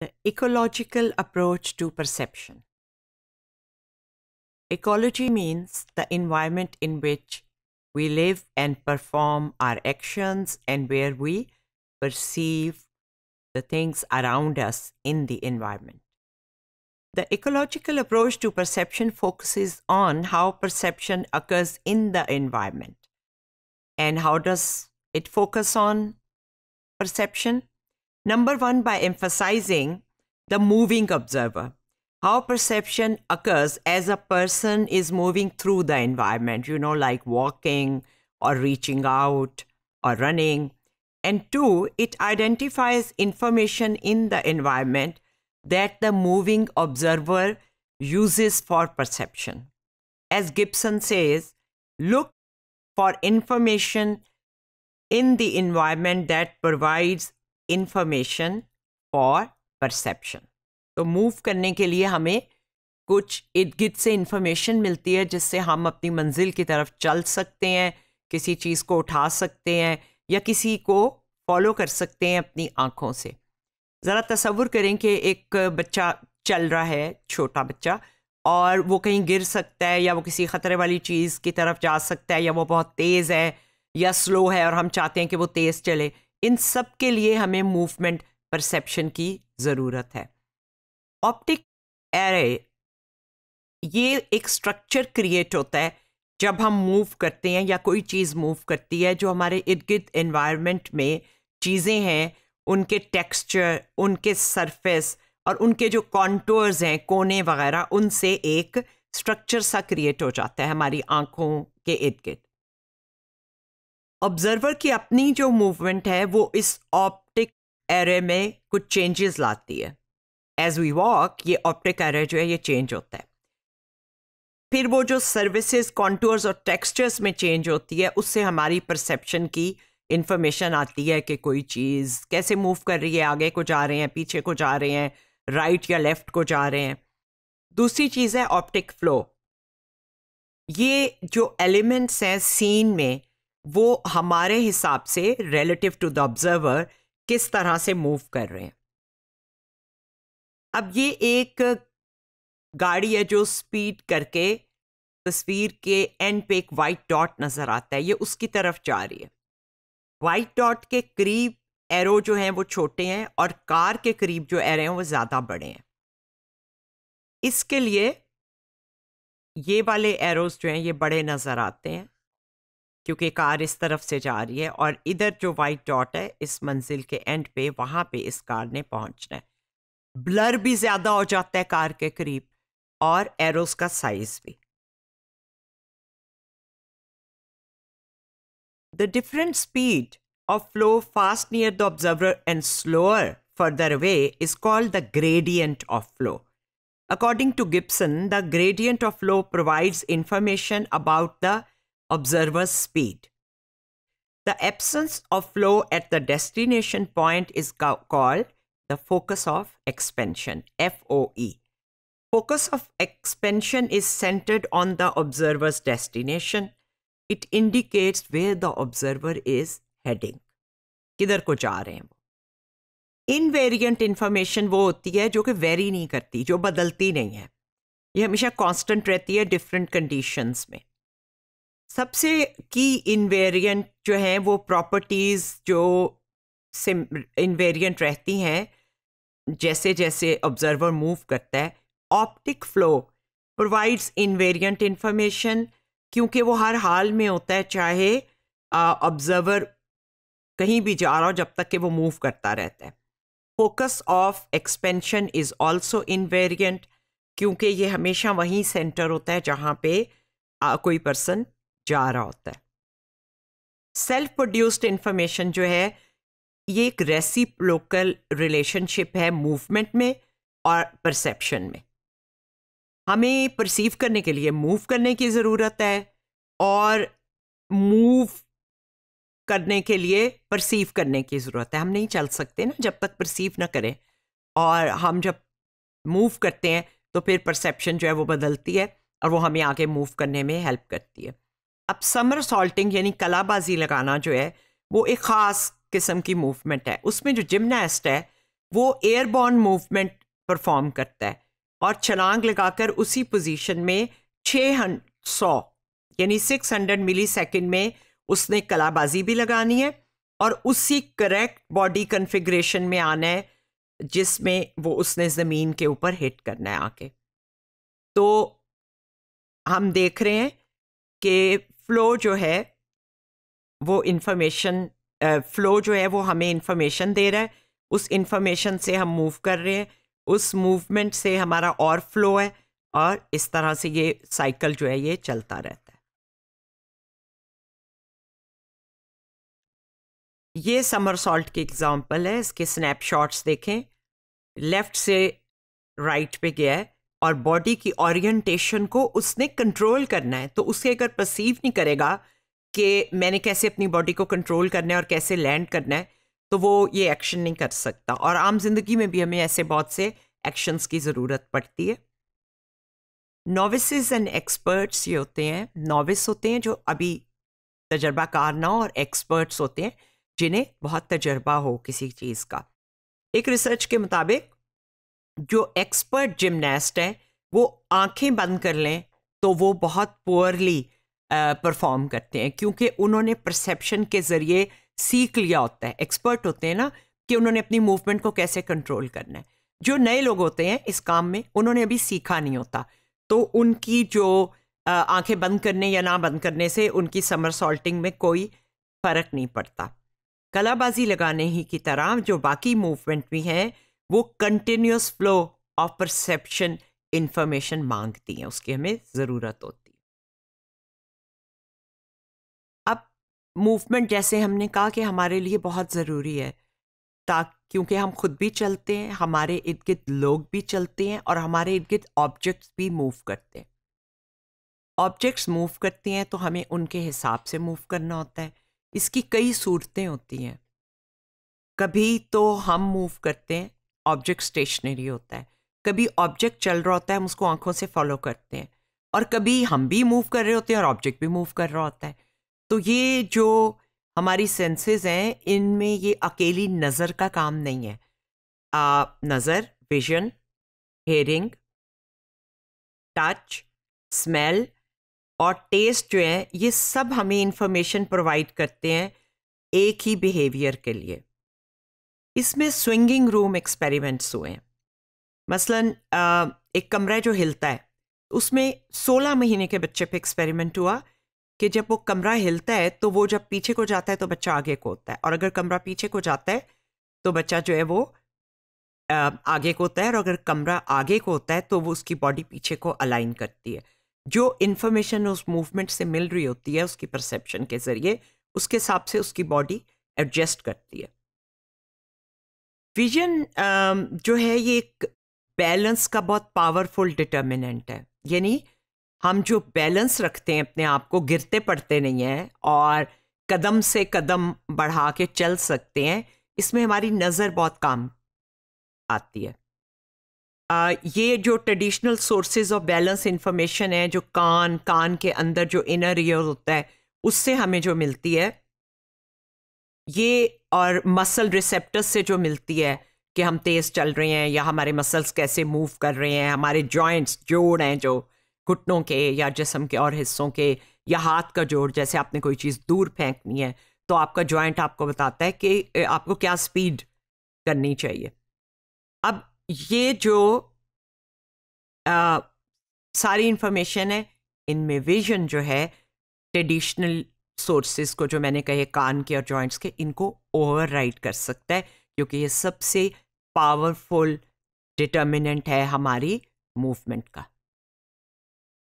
The ecological approach to perception. Ecology means the environment in which we live and perform our actions and where we perceive the things around us in the environment. The ecological approach to perception focuses on how perception occurs in the environment. And how does it focus on perception? Number one, by emphasizing the moving observer, how perception occurs as a person is moving through the environment, you know, like walking or reaching out or running. And two, it identifies information in the environment that the moving observer uses for perception. As Gibson says, look for information in the environment that provides information for perception तो move करने के लिए हमें कुछ इर्द गिर्द से information मिलती है जिससे हम अपनी मंजिल की तरफ चल सकते हैं किसी चीज़ को उठा सकते हैं या किसी को फॉलो कर सकते हैं अपनी आँखों से ज़रा तस्वुर करें कि एक बच्चा चल रहा है छोटा बच्चा और वो कहीं गिर सकता है या वो किसी ख़तरे वाली चीज़ की तरफ जा सकता है या वो बहुत तेज़ है या स्लो है और हम चाहते हैं कि वो तेज़ चले इन सब के लिए हमें मूवमेंट परसेप्शन की ज़रूरत है ऑप्टिक एरे ये एक स्ट्रक्चर क्रिएट होता है जब हम मूव करते हैं या कोई चीज़ मूव करती है जो हमारे इर्द गिर्द इन्वायरमेंट में चीज़ें हैं उनके टेक्सचर उनके सरफेस और उनके जो कॉन्टोर्स हैं कोने वगैरह उनसे एक स्ट्रक्चर सा क्रिएट हो जाता है हमारी आँखों के इर्द गिर्द ऑब्जर्वर की अपनी जो मूवमेंट है वो इस ऑप्टिक एरे में कुछ चेंजेस लाती है एज वी वॉक ये ऑप्टिक एरे जो है ये चेंज होता है फिर वो जो सर्विसेज कॉन्टोर्स और टेक्सचर्स में चेंज होती है उससे हमारी परसेप्शन की इन्फॉर्मेशन आती है कि कोई चीज़ कैसे मूव कर रही है आगे को जा रहे हैं पीछे को जा रहे हैं राइट या लेफ्ट को जा रहे हैं दूसरी चीज़ है ऑप्टिक फ्लो ये जो एलिमेंट्स हैं सीन में वो हमारे हिसाब से रिलेटिव टू द ऑब्जर्वर किस तरह से मूव कर रहे हैं अब ये एक गाड़ी है जो स्पीड करके तस्वीर के एंड पे एक वाइट डॉट नज़र आता है ये उसकी तरफ जा रही है वाइट डॉट के करीब एरो जो हैं वो छोटे हैं और कार के करीब जो एरो हैं वो ज़्यादा बड़े हैं इसके लिए ये वाले एरोज जो हैं ये बड़े नज़र आते हैं क्योंकि कार इस तरफ से जा रही है और इधर जो वाइट डॉट है इस मंजिल के एंड पे वहां पे इस कार ने पहुंचना है ब्लर भी ज्यादा हो जाता है कार के करीब और एरोस का साइज भी the different speed of flow fast near the observer and slower farther away is called the gradient of flow according to Gibson the gradient of flow provides information about the observer's speed. The absence of flow at the destination point is called the focus of expansion, FOE. Focus of expansion is centered on the observer's destination. It indicates where the observer is heading. किधर को जा रहे हैं वो invariant information वो होती है जो कि वेरी नहीं करती जो बदलती नहीं है ये हमेशा कांस्टेंट रहती है डिफरेंट कंडीशंस में सबसे की इन्वेरियंट जो हैं वो प्रॉपर्टीज़ जो इन्वेरियंट रहती हैं जैसे जैसे ऑब्जर्वर मूव करता है optic flow provides invariant information क्योंकि वो हर हाल में होता है चाहे ऑब्जर्वर कहीं भी जा रहा हो जब तक कि वो मूव करता रहता है focus of expansion is also invariant क्योंकि ये हमेशा वहीं सेंटर होता है जहाँ पे आ, कोई पर्सन जा रहा होता है सेल्फ प्रोड्यूस्ड इंफॉर्मेशन जो है ये एक रेसी लोकल रिलेशनशिप है मूवमेंट में और परसेप्शन में हमें परसीव करने के लिए मूव करने की ज़रूरत है और मूव करने के लिए परसीव करने की ज़रूरत है हम नहीं चल सकते ना जब तक परसीव ना करें और हम जब मूव करते हैं तो फिर परसेप्शन जो है वो बदलती है और वो हमें आगे मूव करने में हेल्प करती है अब समर सॉल्टिंग यानी कलाबाजी लगाना जो है वो एक ख़ास किस्म की मूवमेंट है उसमें जो जिमनास्ट है वो एयरबॉर्न मूवमेंट परफॉर्म करता है और छलांग लगाकर उसी पोजीशन में छः सौ यानी सिक्स हंड्रेड मिली सेकेंड में उसने कलाबाजी भी लगानी है और उसी करेक्ट बॉडी कन्फिग्रेशन में आना है जिसमें वो उसने ज़मीन के ऊपर हिट करना है आके तो हम देख रहे हैं कि फ्लो जो है वो इन्फॉर्मेशन फ्लो uh, जो है वो हमें इन्फॉर्मेशन दे रहा है उस इन्फॉर्मेशन से हम मूव कर रहे हैं उस मूवमेंट से हमारा और फ्लो है और इस तरह से ये साइकिल जो है ये चलता रहता है ये समर सॉल्ट की एग्जांपल है इसके स्नैपशॉट्स देखें लेफ्ट से राइट पे गया है और बॉडी की ओरिएंटेशन को उसने कंट्रोल करना है तो उसके अगर परसीव नहीं करेगा कि मैंने कैसे अपनी बॉडी को कंट्रोल करना है और कैसे लैंड करना है तो वो ये एक्शन नहीं कर सकता और आम जिंदगी में भी हमें ऐसे बहुत से एक्शंस की ज़रूरत पड़ती है नोविसज एंड एक्सपर्ट्स ये होते हैं नोविस होते हैं जो अभी तजर्बाकार ना और एक्सपर्ट्स होते हैं जिन्हें बहुत तजर्बा हो किसी चीज़ का एक रिसर्च के मुताबिक जो एक्सपर्ट जिमनास्ट है वो आंखें बंद कर लें तो वो बहुत पुअरली परफॉर्म करते हैं क्योंकि उन्होंने परसेप्शन के ज़रिए सीख लिया होता है एक्सपर्ट होते हैं ना कि उन्होंने अपनी मूवमेंट को कैसे कंट्रोल करना है जो नए लोग होते हैं इस काम में उन्होंने अभी सीखा नहीं होता तो उनकी जो आंखें बंद करने या ना बंद करने से उनकी समर सॉल्टिंग में कोई फ़र्क नहीं पड़ता कलाबाजी लगाने ही की तरह जो बाकी मूवमेंट भी हैं वो continuous flow of perception information मांगती हैं उसकी हमें ज़रूरत होती है अब मूवमेंट जैसे हमने कहा कि हमारे लिए बहुत ज़रूरी है ताकि क्योंकि हम खुद भी चलते हैं हमारे इर्द गिर्द लोग भी चलते हैं और हमारे इर्द गिर्द ऑब्जेक्ट्स भी मूव करते हैं ऑब्जेक्ट्स मूव करती हैं तो हमें उनके हिसाब से मूव करना होता है इसकी कई सूरतें होती हैं कभी तो हम मूव करते हैं ऑब्जेक्ट स्टेशनरी होता है कभी ऑब्जेक्ट चल रहा होता है हम उसको आंखों से फॉलो करते हैं और कभी हम भी मूव कर रहे होते हैं और ऑब्जेक्ट भी मूव कर रहा होता है तो ये जो हमारी सेंसेस हैं इनमें ये अकेली नज़र का काम नहीं है आ, नज़र विजन हेयरिंग टच स्मेल और टेस्ट जो है ये सब हमें इंफॉर्मेशन प्रोवाइड करते हैं एक ही बिहेवियर के लिए इसमें स्विंगिंग रूम एक्सपेरिमेंट्स हुए हैं मसलन एक कमरा जो हिलता है उसमें 16 महीने के बच्चे पे एक्सपेरिमेंट हुआ कि जब वो कमरा हिलता है तो वो जब पीछे को जाता है तो बच्चा आगे को होता है और अगर कमरा पीछे को जाता है तो बच्चा जो है वो आगे को होता है और अगर कमरा आगे को होता है तो वो उसकी बॉडी पीछे को अलाइन करती है जो इन्फॉर्मेशन उस मूवमेंट से मिल रही होती है उसकी परसेप्शन के ज़रिए उसके हिसाब से उसकी बॉडी एडजस्ट करती है विजन um, जो है ये एक बैलेंस का बहुत पावरफुल डिटर्मिनेंट है यानी हम जो बैलेंस रखते हैं अपने आप को गिरते पड़ते नहीं हैं और कदम से कदम बढ़ा के चल सकते हैं इसमें हमारी नज़र बहुत काम आती है आ, ये जो traditional sources of balance information है जो कान कान के अंदर जो इनर ईयर होता है उससे हमें जो मिलती है ये और मसल रिसेप्टर्स से जो मिलती है कि हम तेज़ चल रहे हैं या हमारे मसल्स कैसे मूव कर रहे हैं हमारे जॉइंट्स जोड़ हैं जो घुटनों के या जिसम के और हिस्सों के या हाथ का जोड़ जैसे आपने कोई चीज़ दूर फेंकनी है तो आपका जॉइंट आपको बताता है कि आपको क्या स्पीड करनी चाहिए अब ये जो आ, सारी इंफॉर्मेशन है इनमें विजन जो है ट्रेडिशनल सोर्सेज को जो मैंने कहे कान के और जॉइंट्स के इनको ओवरराइड कर सकता है क्योंकि ये सबसे पावरफुल डिटर्मिनेंट है हमारी मूवमेंट का